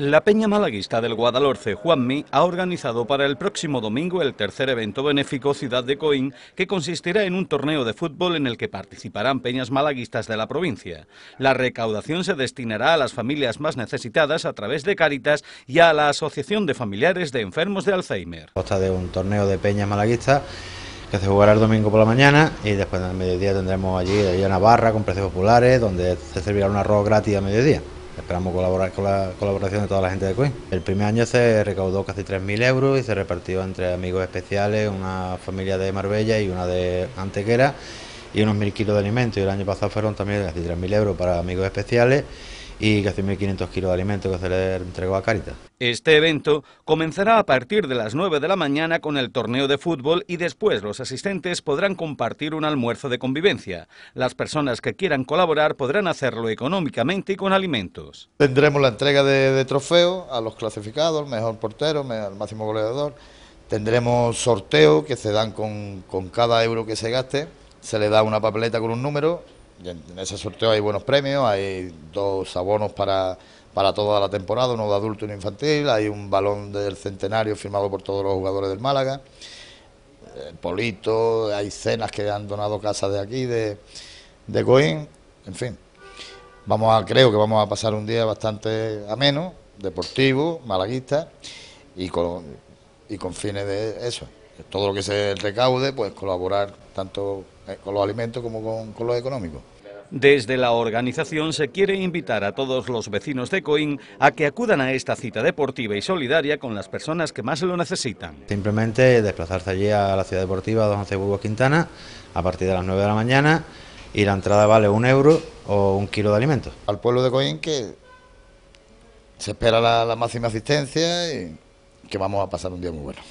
La Peña Malaguista del Guadalhorce, Juanmi, ha organizado para el próximo domingo el tercer evento benéfico Ciudad de Coín, que consistirá en un torneo de fútbol en el que participarán peñas malaguistas de la provincia. La recaudación se destinará a las familias más necesitadas a través de Cáritas y a la Asociación de Familiares de Enfermos de Alzheimer. Costa de un torneo de peñas malaguistas que se jugará el domingo por la mañana y después del mediodía tendremos allí, allí una barra con precios populares donde se servirá un arroz gratis a mediodía. Esperamos colaborar con la colaboración de toda la gente de Queen. El primer año se recaudó casi 3.000 euros y se repartió entre amigos especiales, una familia de Marbella y una de Antequera y unos mil kilos de alimentos. Y el año pasado fueron también casi 3.000 euros para amigos especiales y casi 1.500 kilos de alimentos que se le entregó a Caritas. Este evento comenzará a partir de las 9 de la mañana con el torneo de fútbol y después los asistentes podrán compartir un almuerzo de convivencia. Las personas que quieran colaborar podrán hacerlo económicamente y con alimentos. Tendremos la entrega de, trofeos a los clasificados, al mejor portero, al máximo goleador. Tendremos sorteos que se dan con cada euro que se gaste se le da una papeleta con un número. en, ese sorteo hay buenos premios, hay dos abonos para, para toda la temporada, uno de adulto y uno infantil, hay un balón del centenario firmado por todos los jugadores del Málaga, eh, Polito, hay cenas que han donado casas de aquí, de, de Coín, en fin. Vamos a, creo que vamos a pasar un día bastante ameno, deportivo, malaguista y con, y con fines de eso todo lo que se recaude, pues colaborar tanto eh, con los alimentos como con, lo los económicos. Desde la organización se quiere invitar a todos los vecinos de Coín a que acudan a esta cita deportiva y solidaria con las personas que más lo necesitan. Simplemente desplazarse allí a la ciudad deportiva José Burgos Quintana a partir de las 9 de la mañana y la entrada vale un euro o un kilo de alimentos. Al pueblo de Coín que se espera la máxima asistencia y que vamos a pasar un día muy bueno.